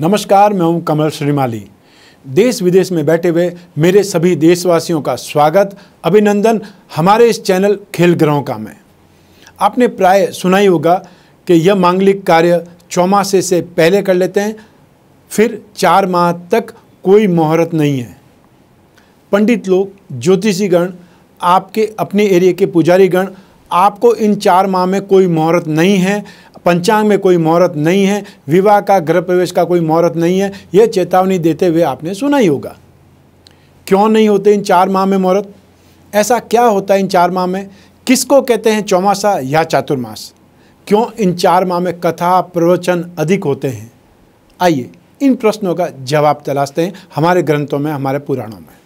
नमस्कार मैं हूं कमल श्रीमाली देश विदेश में बैठे हुए मेरे सभी देशवासियों का स्वागत अभिनंदन हमारे इस चैनल खेल ग्रहों का में आपने प्राय सुना ही होगा कि यह मांगलिक कार्य चौमासे से पहले कर लेते हैं फिर चार माह तक कोई मुहूर्त नहीं है पंडित लोग ज्योतिषीगण आपके अपने एरिया के पुजारीगण आपको इन चार माह में कोई मुहूर्त नहीं है पंचांग में कोई मुहूर्त नहीं है विवाह का गृह प्रवेश का कोई मुहूर्त नहीं है यह चेतावनी देते हुए आपने सुना ही होगा क्यों नहीं होते इन चार माह में मुहूर्त ऐसा क्या होता है इन चार माह में किसको कहते हैं चौमासा या चातुर्मास क्यों इन चार माह में कथा प्रवचन अधिक होते हैं आइए इन प्रश्नों का जवाब तलाशते हैं हमारे ग्रंथों में हमारे पुराणों में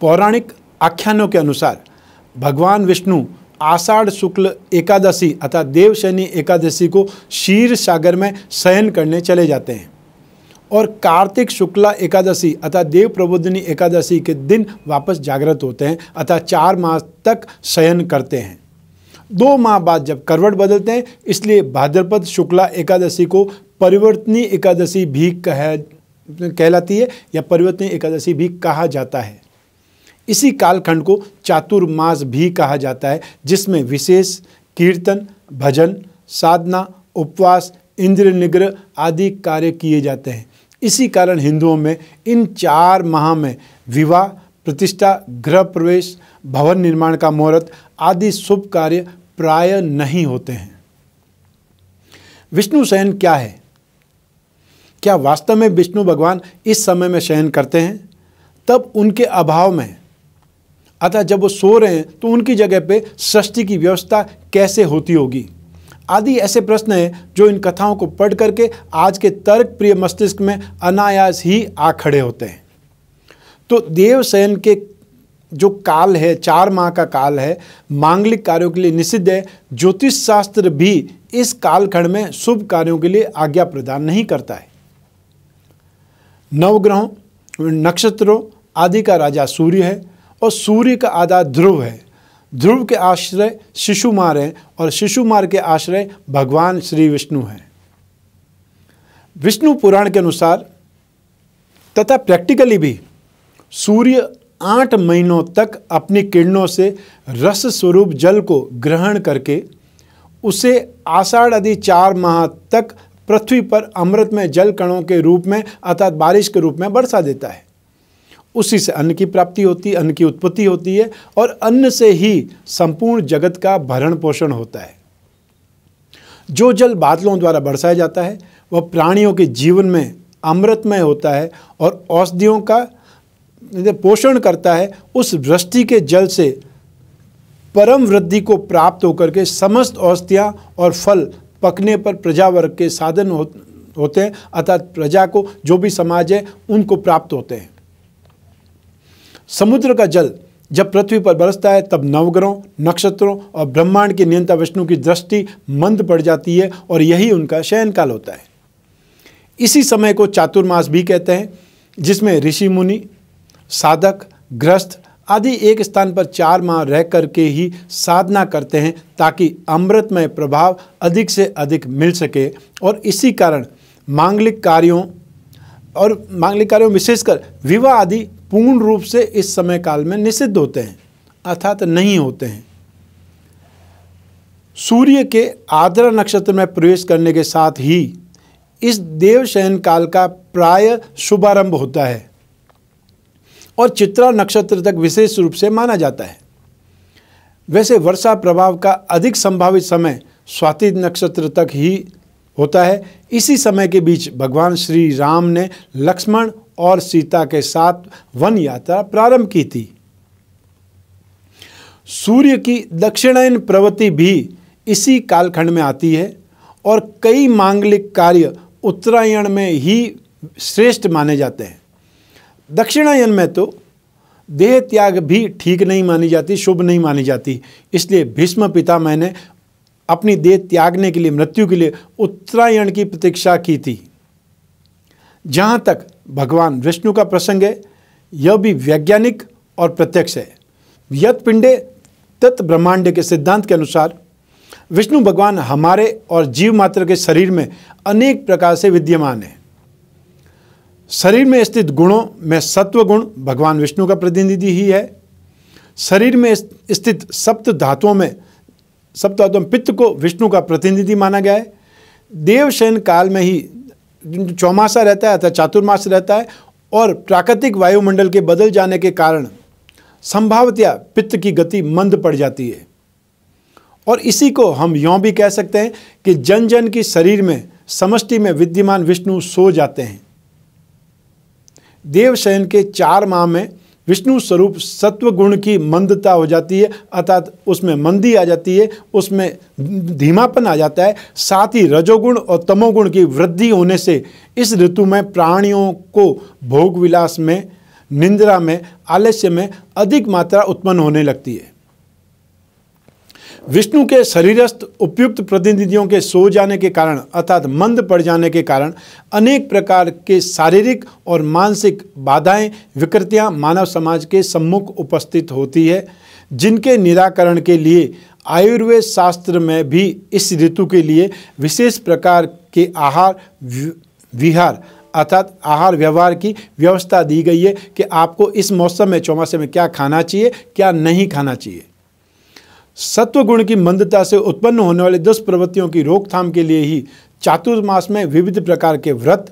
पौराणिक आख्यानों के अनुसार भगवान विष्णु आषाढ़ शुक्ल एकादशी अर्थात देव शनि एकादशी को शीर सागर में शयन करने चले जाते हैं और कार्तिक शुक्ला एकादशी अर्थात देव प्रबोधिनी एकादशी के दिन वापस जागृत होते हैं अर्थात चार माह तक शयन करते हैं दो माह बाद जब करवट बदलते हैं इसलिए भाद्रपद शुक्ला एकादशी को परिवर्तनी एकादशी भी कह कहलाती है या परिवर्तनी एकादशी भी कहा जाता है इसी कालखंड को चातुर्मास भी कहा जाता है जिसमें विशेष कीर्तन भजन साधना उपवास इंद्र निग्रह आदि कार्य किए जाते हैं इसी कारण हिंदुओं में इन चार माह में विवाह प्रतिष्ठा गृह प्रवेश भवन निर्माण का मुहूर्त आदि शुभ कार्य प्राय नहीं होते हैं विष्णु शयन क्या है क्या वास्तव में विष्णु भगवान इस समय में शयन करते हैं तब उनके अभाव में अतः जब वो सो रहे हैं तो उनकी जगह पे सृष्टि की व्यवस्था कैसे होती होगी आदि ऐसे प्रश्न हैं जो इन कथाओं को पढ़ करके आज के तर्क प्रिय मस्तिष्क में अनायास ही आ खड़े होते हैं तो देवसेन के जो काल है चार माह का काल है मांगलिक कार्यों के लिए निषिद्ध है ज्योतिष शास्त्र भी इस कालखंड में शुभ कार्यों के लिए आज्ञा प्रदान नहीं करता है नवग्रहों नक्षत्रों आदि का राजा सूर्य है और सूर्य का आधार ध्रुव है ध्रुव के आश्रय शिशुमार हैं और शिशुमार के आश्रय भगवान श्री विष्णु हैं विष्णु पुराण के अनुसार तथा प्रैक्टिकली भी सूर्य आठ महीनों तक अपनी किरणों से रस स्वरूप जल को ग्रहण करके उसे आषाढ़ आदि चार माह तक पृथ्वी पर अमृत में जल कणों के रूप में अर्थात बारिश के रूप में बरसा देता है उसी से अन्न की प्राप्ति होती है अन्न की उत्पत्ति होती है और अन्न से ही संपूर्ण जगत का भरण पोषण होता है जो जल बादलों द्वारा बरसाया जाता है वह प्राणियों के जीवन में अमृतमय होता है और औषधियों का पोषण करता है उस वृष्टि के जल से परम वृद्धि को प्राप्त होकर के समस्त औषधियाँ और फल पकने पर प्रजावर्ग के साधन हो, होते हैं अर्थात प्रजा को जो भी समाज है उनको प्राप्त होते हैं समुद्र का जल जब पृथ्वी पर बरसता है तब नवग्रहों नक्षत्रों और ब्रह्मांड के नियंता विष्णु की दृष्टि मंद पड़ जाती है और यही उनका शयनकाल होता है इसी समय को चातुर्मास भी कहते हैं जिसमें ऋषि मुनि साधक ग्रस्त आदि एक स्थान पर चार माह रह करके ही साधना करते हैं ताकि अमृतमय प्रभाव अधिक से अधिक मिल सके और इसी कारण मांगलिक कार्यों और मांगलिक कार्यों विशेषकर विवाह आदि पूर्ण रूप से इस समय काल में निषिद्ध होते हैं अर्थात नहीं होते हैं सूर्य के आद्र नक्षत्र में प्रवेश करने के साथ ही इस देव शयन काल का प्राय शुभारंभ होता है और चित्रा नक्षत्र तक विशेष रूप से माना जाता है वैसे वर्षा प्रभाव का अधिक संभावित समय स्वाति नक्षत्र तक ही होता है इसी समय के बीच भगवान श्री राम ने लक्ष्मण और सीता के साथ वन यात्रा प्रारंभ की थी सूर्य की दक्षिणायन प्रवृत्ति भी इसी कालखंड में आती है और कई मांगलिक कार्य उत्तरायण में ही श्रेष्ठ माने जाते हैं दक्षिणायन में तो देह त्याग भी ठीक नहीं मानी जाती शुभ नहीं मानी जाती इसलिए भीष्म पिता मैंने अपनी देह त्यागने के लिए मृत्यु के लिए उत्तरायण की प्रतीक्षा की थी जहाँ तक भगवान विष्णु का प्रसंग है यह भी वैज्ञानिक और प्रत्यक्ष है यत पिंडे तत् ब्रह्मांड के सिद्धांत के अनुसार विष्णु भगवान हमारे और जीव मात्र के शरीर में अनेक प्रकार से विद्यमान है शरीर में स्थित गुणों में सत्व गुण भगवान विष्णु का प्रतिनिधि ही है शरीर में स्थित सप्त धातुओं में सप्त धातुओं पित्त को विष्णु का प्रतिनिधि माना गया है देवशयन काल में ही चौमासा रहता है अथवा चातुर्मास रहता है और प्राकृतिक वायुमंडल के बदल जाने के कारण संभावतया पित्त की गति मंद पड़ जाती है और इसी को हम यों भी कह सकते हैं कि जन जन की शरीर में समष्टि में विद्यमान विष्णु सो जाते हैं देवशयन के चार माह में विष्णु स्वरूप सत्व गुण की मंदता हो जाती है अर्थात उसमें मंदी आ जाती है उसमें धीमापन आ जाता है साथ ही रजोगुण और तमोगुण की वृद्धि होने से इस ऋतु में प्राणियों को भोग विलास में निंद्रा में आलस्य में अधिक मात्रा उत्पन्न होने लगती है विष्णु के शरीरस्थ उपयुक्त प्रतिनिधियों के सो जाने के कारण अर्थात मंद पड़ जाने के कारण अनेक प्रकार के शारीरिक और मानसिक बाधाएं विकृतियां मानव समाज के सम्मुख उपस्थित होती है जिनके निराकरण के लिए आयुर्वेद शास्त्र में भी इस ऋतु के लिए विशेष प्रकार के आहार विहार अर्थात आहार व्यवहार की व्यवस्था दी गई है कि आपको इस मौसम में चौमासे में क्या खाना चाहिए क्या नहीं खाना चाहिए सत्व गुण की मंदता से उत्पन्न होने वाली दुष्प्रवृत्तियों की रोकथाम के लिए ही चातुर्मास में विविध प्रकार के व्रत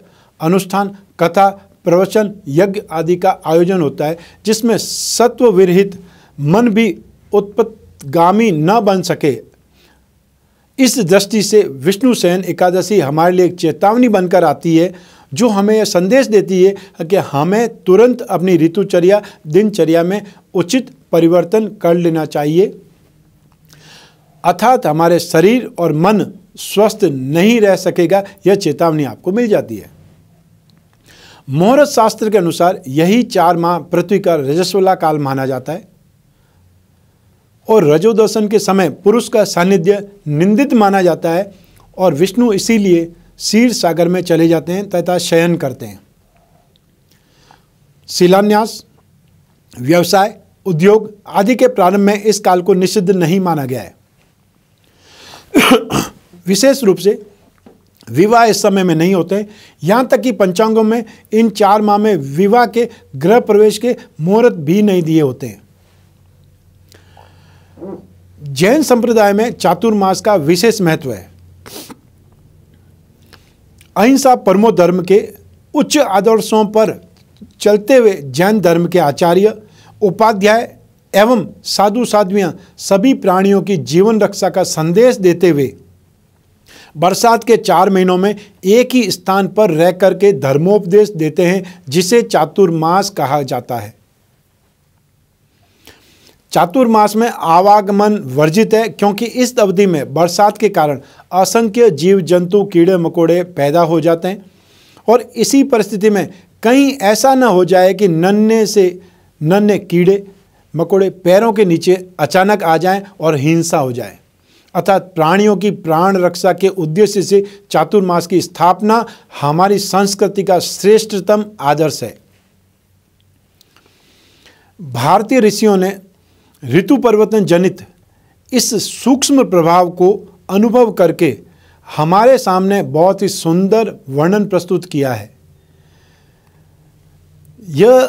अनुष्ठान कथा प्रवचन यज्ञ आदि का आयोजन होता है जिसमें सत्व विरहित मन भी उत्पत्तगामी न बन सके इस दृष्टि से विष्णु सेन एकादशी हमारे लिए एक चेतावनी बनकर आती है जो हमें यह संदेश देती है कि हमें तुरंत अपनी ऋतुचर्या दिनचर्या में उचित परिवर्तन कर लेना चाहिए अर्थात हमारे शरीर और मन स्वस्थ नहीं रह सकेगा यह चेतावनी आपको मिल जाती है मुहूर्त शास्त्र के अनुसार यही चार माह पृथ्वी का रजस्वला काल माना जाता है और रजोदर्शन के समय पुरुष का सानिध्य निंदित माना जाता है और विष्णु इसीलिए शीर सागर में चले जाते हैं तथा शयन करते हैं शिलान्यास व्यवसाय उद्योग आदि के प्रारंभ में इस काल को निषिद्ध नहीं माना गया है विशेष रूप से विवाह इस समय में नहीं होते यहाँ तक कि पंचांगों में इन चार माह में विवाह के गृह प्रवेश के मुहूर्त भी नहीं दिए होते हैं जैन संप्रदाय में चातुर्मास का विशेष महत्व है अहिंसा परमो धर्म के उच्च आदर्शों पर चलते हुए जैन धर्म के आचार्य उपाध्याय एवं साधु साधुवियाँ सभी प्राणियों की जीवन रक्षा का संदेश देते हुए बरसात के चार महीनों में एक ही स्थान पर रह करके धर्मोपदेश देते हैं जिसे चातुर्मास कहा जाता है चातुर्मास में आवागमन वर्जित है क्योंकि इस अवधि में बरसात के कारण असंख्य जीव जंतु कीड़े मकोड़े पैदा हो जाते हैं और इसी परिस्थिति में कहीं ऐसा न हो जाए कि नन्हे से नन्हे कीड़े मकोड़े पैरों के नीचे अचानक आ जाएं और हिंसा हो जाए अर्थात प्राणियों की प्राण रक्षा के उद्देश्य से चातुर्मास की स्थापना हमारी संस्कृति का श्रेष्ठतम आदर्श है भारतीय ऋषियों ने ऋतु परिवर्तन जनित इस सूक्ष्म प्रभाव को अनुभव करके हमारे सामने बहुत ही सुंदर वर्णन प्रस्तुत किया है यह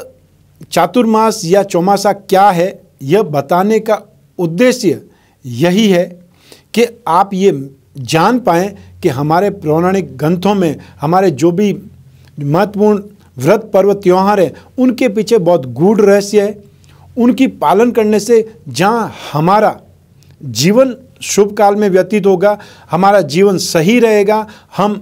चातुर्मास या चौमासा क्या है यह बताने का उद्देश्य यही है कि आप ये जान पाएँ कि हमारे पौराणिक ग्रंथों में हमारे जो भी महत्वपूर्ण व्रत पर्व त्यौहार हैं उनके पीछे बहुत गूढ़ रहस्य है उनकी पालन करने से जहाँ हमारा जीवन शुभ काल में व्यतीत होगा हमारा जीवन सही रहेगा हम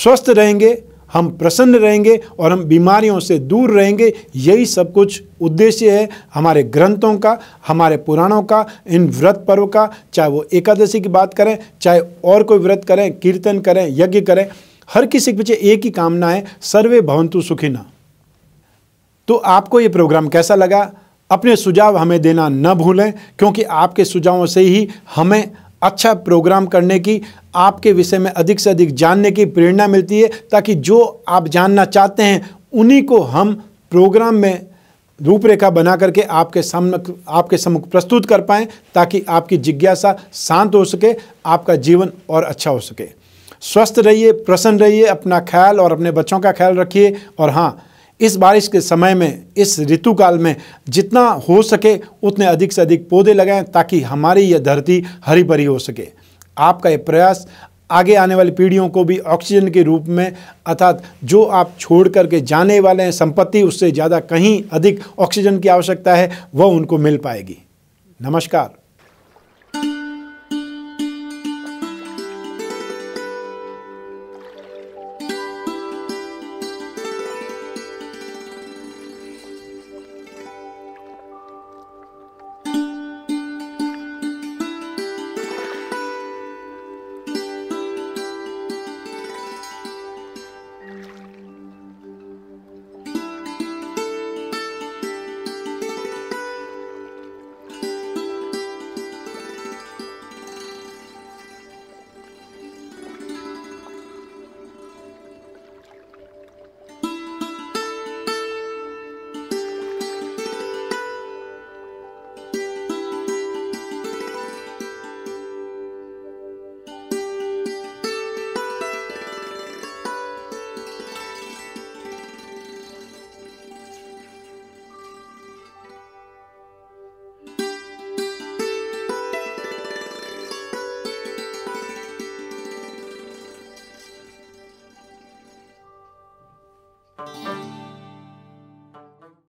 स्वस्थ रहेंगे हम प्रसन्न रहेंगे और हम बीमारियों से दूर रहेंगे यही सब कुछ उद्देश्य है हमारे ग्रंथों का हमारे पुराणों का इन व्रत पर्व का चाहे वो एकादशी की बात करें चाहे और कोई व्रत करें कीर्तन करें यज्ञ करें हर किसी के पीछे एक ही कामना है सर्वे भवंतु न तो आपको ये प्रोग्राम कैसा लगा अपने सुझाव हमें देना न भूलें क्योंकि आपके सुझावों से ही हमें अच्छा प्रोग्राम करने की आपके विषय में अधिक से अधिक जानने की प्रेरणा मिलती है ताकि जो आप जानना चाहते हैं उन्हीं को हम प्रोग्राम में रूपरेखा बना करके आपके सामने आपके सम्मुख प्रस्तुत कर पाएँ ताकि आपकी जिज्ञासा शांत हो सके आपका जीवन और अच्छा हो सके स्वस्थ रहिए प्रसन्न रहिए अपना ख्याल और अपने बच्चों का ख्याल रखिए और हाँ इस बारिश के समय में इस ऋतुकाल में जितना हो सके उतने अधिक से अधिक पौधे लगाएं ताकि हमारी यह धरती हरी भरी हो सके आपका ये प्रयास आगे आने वाली पीढ़ियों को भी ऑक्सीजन के रूप में अर्थात जो आप छोड़ करके जाने वाले हैं संपत्ति उससे ज़्यादा कहीं अधिक ऑक्सीजन की आवश्यकता है वह उनको मिल पाएगी नमस्कार